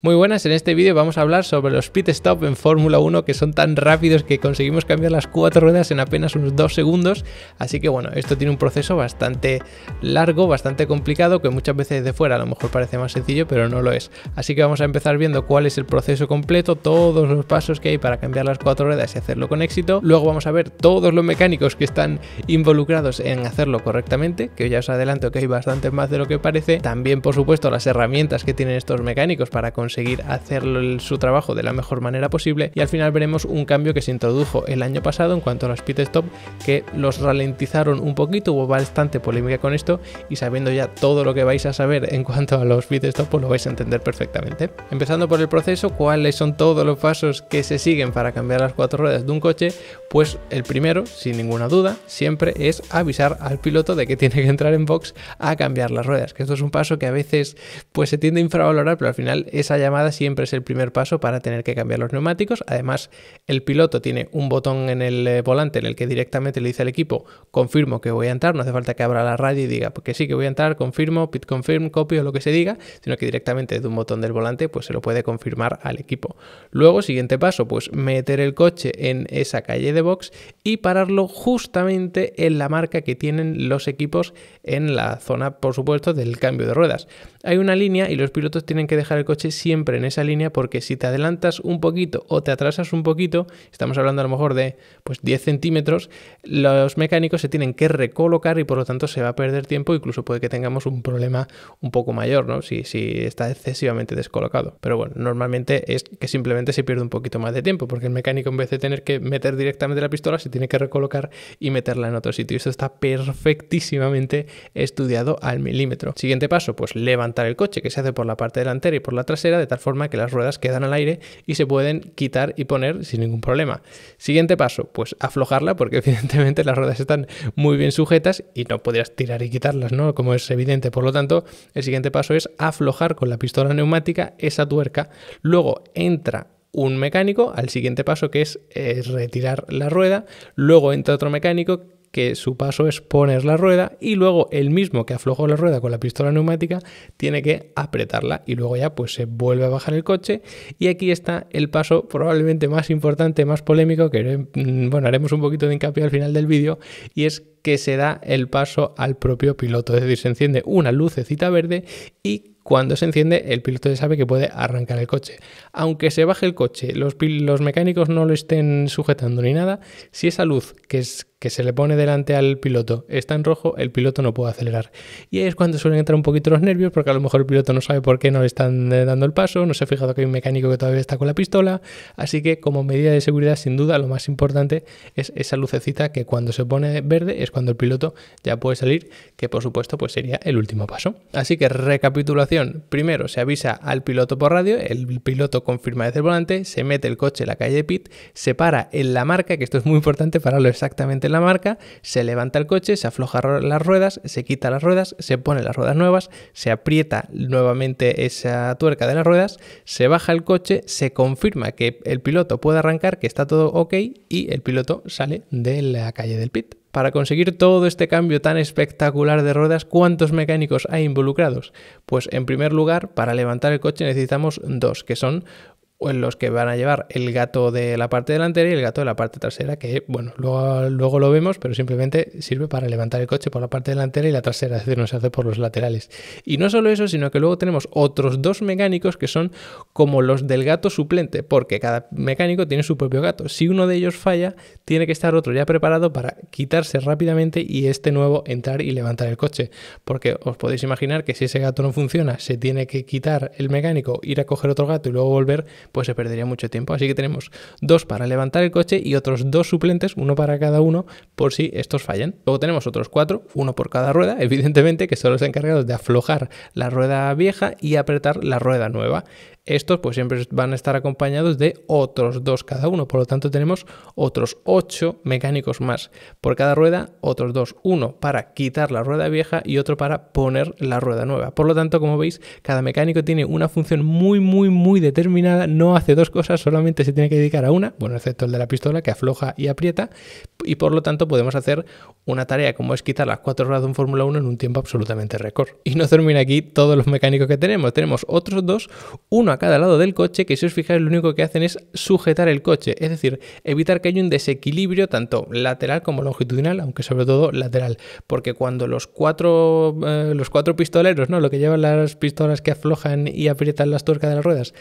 Muy buenas, en este vídeo vamos a hablar sobre los pit stop en Fórmula 1 que son tan rápidos que conseguimos cambiar las cuatro ruedas en apenas unos 2 segundos, así que bueno, esto tiene un proceso bastante largo, bastante complicado, que muchas veces de fuera a lo mejor parece más sencillo, pero no lo es. Así que vamos a empezar viendo cuál es el proceso completo, todos los pasos que hay para cambiar las cuatro ruedas y hacerlo con éxito. Luego vamos a ver todos los mecánicos que están involucrados en hacerlo correctamente, que ya os adelanto que hay bastante más de lo que parece. También por supuesto las herramientas que tienen estos mecánicos para conseguir seguir hacer su trabajo de la mejor manera posible y al final veremos un cambio que se introdujo el año pasado en cuanto a los pit stop que los ralentizaron un poquito, hubo bastante polémica con esto y sabiendo ya todo lo que vais a saber en cuanto a los pit stop pues lo vais a entender perfectamente. Empezando por el proceso, cuáles son todos los pasos que se siguen para cambiar las cuatro ruedas de un coche, pues el primero, sin ninguna duda, siempre es avisar al piloto de que tiene que entrar en box a cambiar las ruedas, que esto es un paso que a veces pues se tiende a infravalorar, pero al final esa llamada siempre es el primer paso para tener que cambiar los neumáticos. Además, el piloto tiene un botón en el eh, volante en el que directamente le dice al equipo, confirmo que voy a entrar, no hace falta que abra la radio y diga, porque sí que voy a entrar, confirmo, pit confirm, copio, lo que se diga, sino que directamente de un botón del volante pues se lo puede confirmar al equipo. Luego, siguiente paso, pues meter el coche en esa calle de box y pararlo justamente en la marca que tienen los equipos en la zona, por supuesto, del cambio de ruedas. Hay una línea y los pilotos tienen que dejar el coche sin en esa línea porque si te adelantas un poquito o te atrasas un poquito, estamos hablando a lo mejor de pues, 10 centímetros, los mecánicos se tienen que recolocar y por lo tanto se va a perder tiempo, incluso puede que tengamos un problema un poco mayor, ¿no? Si, si está excesivamente descolocado. Pero bueno, normalmente es que simplemente se pierde un poquito más de tiempo porque el mecánico en vez de tener que meter directamente la pistola, se tiene que recolocar y meterla en otro sitio. y Esto está perfectísimamente estudiado al milímetro. Siguiente paso, pues levantar el coche que se hace por la parte delantera y por la trasera de tal forma que las ruedas quedan al aire y se pueden quitar y poner sin ningún problema. Siguiente paso, pues aflojarla porque evidentemente las ruedas están muy bien sujetas y no podrías tirar y quitarlas, ¿no? Como es evidente. Por lo tanto, el siguiente paso es aflojar con la pistola neumática esa tuerca. Luego entra un mecánico al siguiente paso que es eh, retirar la rueda. Luego entra otro mecánico que su paso es poner la rueda y luego el mismo que aflojó la rueda con la pistola neumática tiene que apretarla y luego ya pues se vuelve a bajar el coche y aquí está el paso probablemente más importante, más polémico que mm, bueno, haremos un poquito de hincapié al final del vídeo y es que se da el paso al propio piloto, es decir, se enciende una lucecita verde y cuando se enciende el piloto ya sabe que puede arrancar el coche aunque se baje el coche, los, los mecánicos no lo estén sujetando ni nada, si esa luz que, se le pone delante al piloto está en rojo, el piloto no puede acelerar. Y es cuando suelen entrar un poquito los nervios, porque a lo mejor el piloto no sabe por qué no le están eh, dando el paso, no se ha fijado que hay un mecánico que todavía está con la pistola, así que como medida de seguridad, sin duda, lo más importante es esa lucecita que cuando se pone verde es cuando el piloto ya puede salir, que por supuesto pues sería el último paso. Así que recapitulación, primero se avisa al piloto por radio, el piloto confirma desde el volante, se mete el coche en la calle de Pit, se para en la marca, que esto es muy importante pararlo exactamente en la marca, se levanta el coche, se afloja las ruedas, se quita las ruedas, se pone las ruedas nuevas, se aprieta nuevamente esa tuerca de las ruedas, se baja el coche, se confirma que el piloto puede arrancar, que está todo ok y el piloto sale de la calle del Pit. Para conseguir todo este cambio tan espectacular de ruedas, ¿cuántos mecánicos hay involucrados? Pues en primer lugar, para levantar el coche necesitamos dos, que son o en los que van a llevar el gato de la parte delantera y el gato de la parte trasera, que bueno, luego, luego lo vemos, pero simplemente sirve para levantar el coche por la parte delantera y la trasera, es decir, no se hace por los laterales. Y no solo eso, sino que luego tenemos otros dos mecánicos que son como los del gato suplente, porque cada mecánico tiene su propio gato. Si uno de ellos falla, tiene que estar otro ya preparado para quitarse rápidamente y este nuevo entrar y levantar el coche, porque os podéis imaginar que si ese gato no funciona, se tiene que quitar el mecánico, ir a coger otro gato y luego volver, pues se perdería mucho tiempo. Así que tenemos dos para levantar el coche y otros dos suplentes, uno para cada uno, por si estos fallan. Luego tenemos otros cuatro, uno por cada rueda, evidentemente, que solo los encargados de aflojar la rueda vieja y apretar la rueda nueva. Estos pues siempre van a estar acompañados de otros dos cada uno, por lo tanto tenemos otros ocho mecánicos más. Por cada rueda, otros dos, uno para quitar la rueda vieja y otro para poner la rueda nueva. Por lo tanto, como veis, cada mecánico tiene una función muy, muy, muy determinada, no hace dos cosas, solamente se tiene que dedicar a una, bueno, excepto el de la pistola que afloja y aprieta, y por lo tanto podemos hacer una tarea como es quitar las cuatro ruedas de un Fórmula 1 en un tiempo absolutamente récord. Y no termina aquí todos los mecánicos que tenemos, tenemos otros dos, uno a cada lado del coche, que si os fijáis lo único que hacen es sujetar el coche, es decir, evitar que haya un desequilibrio tanto lateral como longitudinal, aunque sobre todo lateral, porque cuando los cuatro, eh, los cuatro pistoleros, ¿no? lo que llevan las pistolas que aflojan y aprietan las tuercas de las ruedas,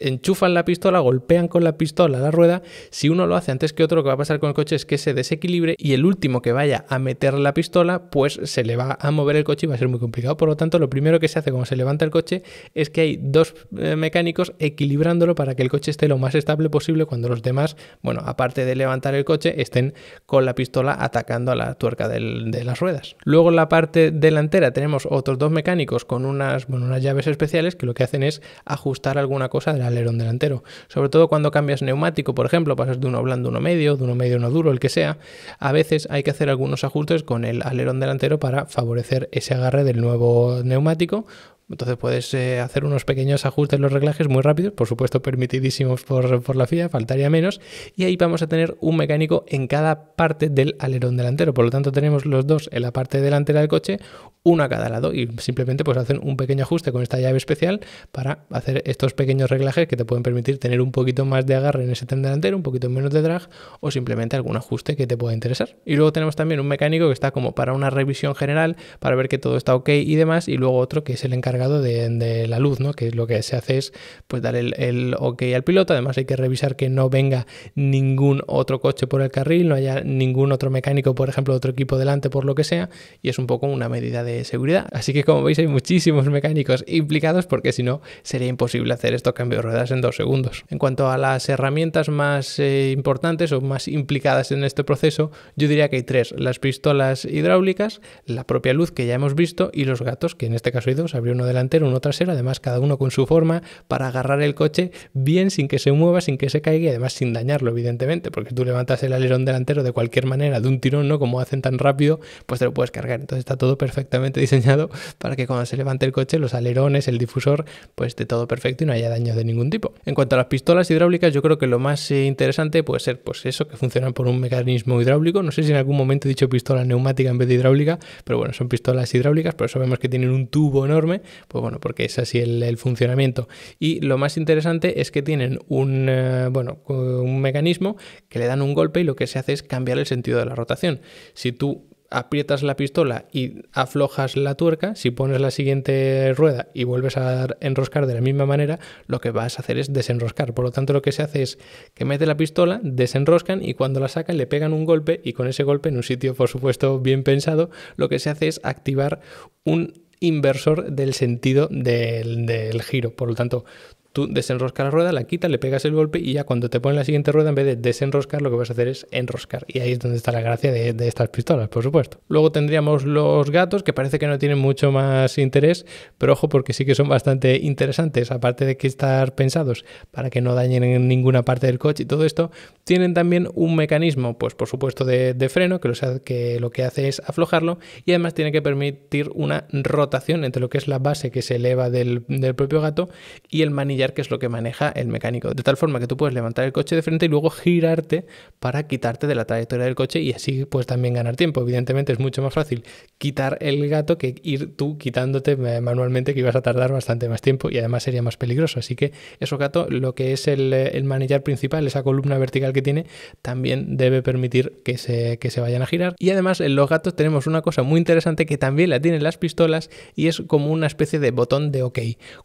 enchufan la pistola, golpean con la pistola la rueda. Si uno lo hace antes que otro, lo que va a pasar con el coche es que se desequilibre y el último que vaya a meter la pistola, pues se le va a mover el coche y va a ser muy complicado. Por lo tanto, lo primero que se hace cuando se levanta el coche es que hay dos eh, mecánicos equilibrándolo para que el coche esté lo más estable posible cuando los demás, bueno, aparte de levantar el coche, estén con la pistola atacando a la tuerca de las ruedas. Luego en la parte delantera tenemos otros dos mecánicos con unas, bueno, unas llaves especiales que lo que hacen es ajustar alguna cosa de la alerón delantero. Sobre todo cuando cambias neumático, por ejemplo, pasas de uno blando uno medio, de uno medio uno duro, el que sea, a veces hay que hacer algunos ajustes con el alerón delantero para favorecer ese agarre del nuevo neumático entonces puedes eh, hacer unos pequeños ajustes en los reglajes muy rápidos, por supuesto permitidísimos por, la FIA, faltaría menos. Y ahí vamos a tener un mecánico en cada parte del alerón delantero. Por lo tanto, tenemos los dos en la parte delantera del coche, uno a cada lado. Y simplemente pues hacen un pequeño ajuste con esta llave especial para hacer estos pequeños reglajes que te pueden permitir tener un poquito más de agarre en ese tren delantero, un poquito menos de drag o simplemente algún ajuste que te pueda interesar. Y luego tenemos también un mecánico que está como para una revisión general, para ver que todo está ok y demás. Y luego otro que es el encargado de, la luz, ¿no? Que lo que se hace es pues dar el, ok al piloto. Además hay que revisar que no venga ningún otro coche por el carril, no haya ningún otro mecánico, por ejemplo, otro equipo delante, por lo que sea. Y es un poco una medida de seguridad. Así que como veis hay muchísimos mecánicos implicados porque si no sería imposible hacer estos cambios de ruedas en dos segundos. En cuanto a las herramientas más eh, importantes o más implicadas en este proceso, yo diría que hay tres. Las pistolas hidráulicas, la propia luz que ya hemos visto y los gatos, que en este caso hay dos, habría uno delantero, uno trasero, además cada uno con su forma para agarrar el coche bien sin que se mueva, sin que se caiga y además sin dañarlo, evidentemente, porque tú levantas el alerón delantero de cualquier manera, de un tirón, ¿no? Como hacen tan rápido, pues te lo puedes cargar. Entonces está todo perfectamente diseñado para que cuando se levante el coche, los alerones, el difusor, pues esté todo perfecto y no haya daño de ningún tipo. En cuanto a las pistolas hidráulicas, yo creo que lo más eh, interesante puede ser, pues eso, que funcionan por un mecanismo hidráulico. No sé si en algún momento he dicho pistola neumática en vez de hidráulica, pero bueno, son pistolas hidráulicas, por eso vemos que tienen un tubo enorme pues bueno, porque es así el, funcionamiento. Y lo más interesante es que tienen un, eh, bueno, un mecanismo que le dan un golpe y lo que se hace es cambiar el sentido de la rotación. Si tú aprietas la pistola y aflojas la tuerca, si pones la siguiente rueda y vuelves a enroscar de la misma manera, lo que vas a hacer es desenroscar. Por lo tanto, lo que se hace es que mete la pistola, desenroscan y cuando la sacan le pegan un golpe y con ese golpe en un sitio, por supuesto, bien pensado, lo que se hace es activar un inversor del sentido del, del giro. Por lo tanto, Tú desenroscas la rueda, la quitas, le pegas el golpe y ya cuando te ponen la siguiente rueda, en vez de desenroscar, lo que vas a hacer es enroscar. Y ahí es donde está la gracia de, estas pistolas, por supuesto. Luego tendríamos los gatos, que parece que no tienen mucho más interés, pero ojo porque sí que son bastante interesantes, aparte de que estar pensados para que no dañen en ninguna parte del coche y todo esto, tienen también un mecanismo, pues por supuesto, de, freno, que, lo que hace es aflojarlo y además tiene que permitir una rotación entre lo que es la base que se eleva del, propio gato y el manillar que es lo que maneja el mecánico. De tal forma que tú puedes levantar el coche de frente y luego girarte para quitarte de la trayectoria del coche y así pues también ganar tiempo. Evidentemente es mucho más fácil quitar el gato que ir tú quitándote eh, manualmente que ibas a tardar bastante más tiempo y además sería más peligroso. Así que eso gato, lo que es el, eh, el manillar principal, esa columna vertical que tiene, también debe permitir que se, que se vayan a girar. Y además en los gatos tenemos una cosa muy interesante que también la tienen las pistolas y es como una especie de botón de OK.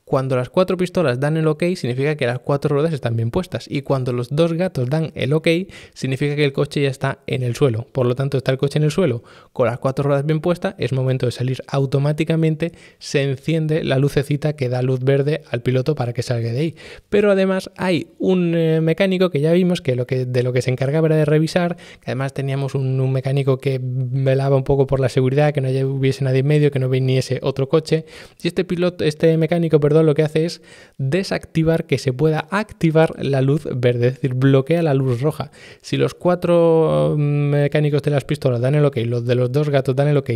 Cuando las cuatro pistolas dan en ok significa que las cuatro ruedas están bien puestas y cuando los dos gatos dan el ok significa que el coche ya está en el suelo. Por lo tanto, está el coche en el suelo con las cuatro ruedas bien puestas, es momento de salir automáticamente, se enciende la lucecita que da luz verde al piloto para que salga de ahí. Pero además hay un eh, mecánico que ya vimos que, lo que de lo que se encargaba era de revisar, que además teníamos un, mecánico que velaba un poco por la seguridad, que no hubiese nadie en medio, que no viniese otro coche. Y este piloto, este mecánico, perdón, lo que hace es desactivar activar que se pueda activar la luz verde, es decir, bloquea la luz roja. Si los cuatro mm, mecánicos de las pistolas dan el ok, los de los dos gatos dan el ok,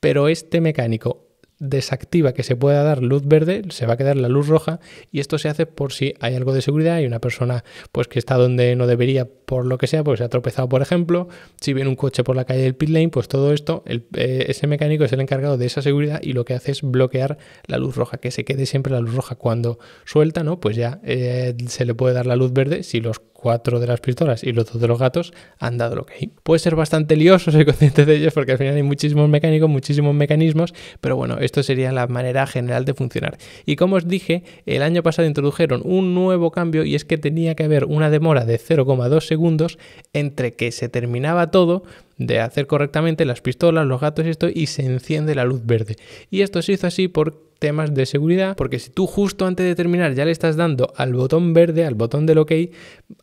pero este mecánico desactiva que se pueda dar luz verde, se va a quedar la luz roja y esto se hace por si hay algo de seguridad, y una persona pues que está donde no debería por lo que sea, porque se ha tropezado por ejemplo, si viene un coche por la calle del pit lane, pues todo esto, eh, ese mecánico es el encargado de esa seguridad y lo que hace es bloquear la luz roja, que se quede siempre la luz roja. Cuando suelta, ¿no? Pues ya eh, se le puede dar la luz verde si los cuatro de las pistolas y los dos de los gatos han dado lo que hay. Puede ser bastante lioso ser consciente de ellos porque al final hay muchísimos mecánicos, muchísimos mecanismos, pero bueno, esto sería la manera general de funcionar. Y como os dije, el año pasado introdujeron un nuevo cambio y es que tenía que haber una demora de 0,2 segundos entre que se terminaba todo de hacer correctamente las pistolas, los gatos y esto, y se enciende la luz verde. Y esto se hizo así por temas de seguridad, porque si tú justo antes de terminar ya le estás dando al botón verde, al botón del OK,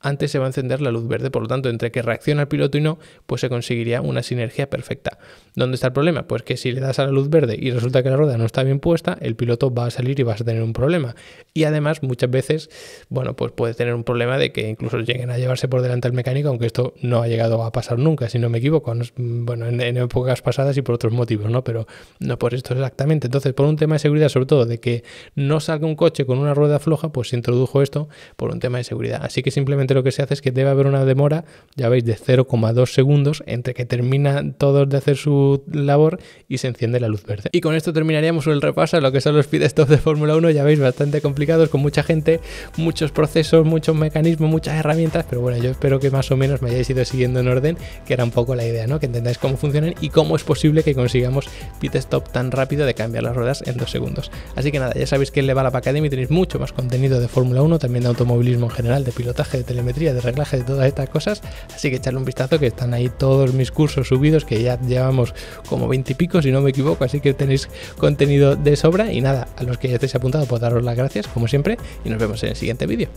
antes se va a encender la luz verde, por lo tanto, entre que reacciona el piloto y no, pues se conseguiría una sinergia perfecta. ¿Dónde está el problema? Pues que si le das a la luz verde y resulta que la rueda no está bien puesta, el piloto va a salir y vas a tener un problema. Y además, muchas veces, bueno, pues puede tener un problema de que incluso lleguen a llevarse por delante al mecánico, aunque esto no ha llegado a pasar nunca, si no me equivoco bueno, en, épocas pasadas y por otros motivos, ¿no? Pero no por esto exactamente. Entonces, por un tema de seguridad, sobre todo, de que no salga un coche con una rueda floja, pues se introdujo esto por un tema de seguridad. Así que simplemente lo que se hace es que debe haber una demora, ya veis, de 0,2 segundos entre que termina todos de hacer su labor y se enciende la luz verde. Y con esto terminaríamos el repaso de lo que son los pit-stops de Fórmula 1, ya veis, bastante complicados, con mucha gente, muchos procesos, muchos mecanismos, muchas herramientas, pero bueno, yo espero que más o menos me hayáis ido siguiendo en orden, que era un poco la idea ¿no? Que entendáis cómo funcionan y cómo es posible que consigamos pit stop tan rápido de cambiar las ruedas en dos segundos. Así que nada, ya sabéis que en la Academy tenéis mucho más contenido de Fórmula 1, también de automovilismo en general, de pilotaje, de telemetría, de reglaje, de todas estas cosas. Así que echarle un vistazo que están ahí todos mis cursos subidos, que ya llevamos como 20 y pico, si no me equivoco, así que tenéis contenido de sobra. Y nada, a los que ya estáis apuntados, pues daros las gracias, como siempre, y nos vemos en el siguiente vídeo.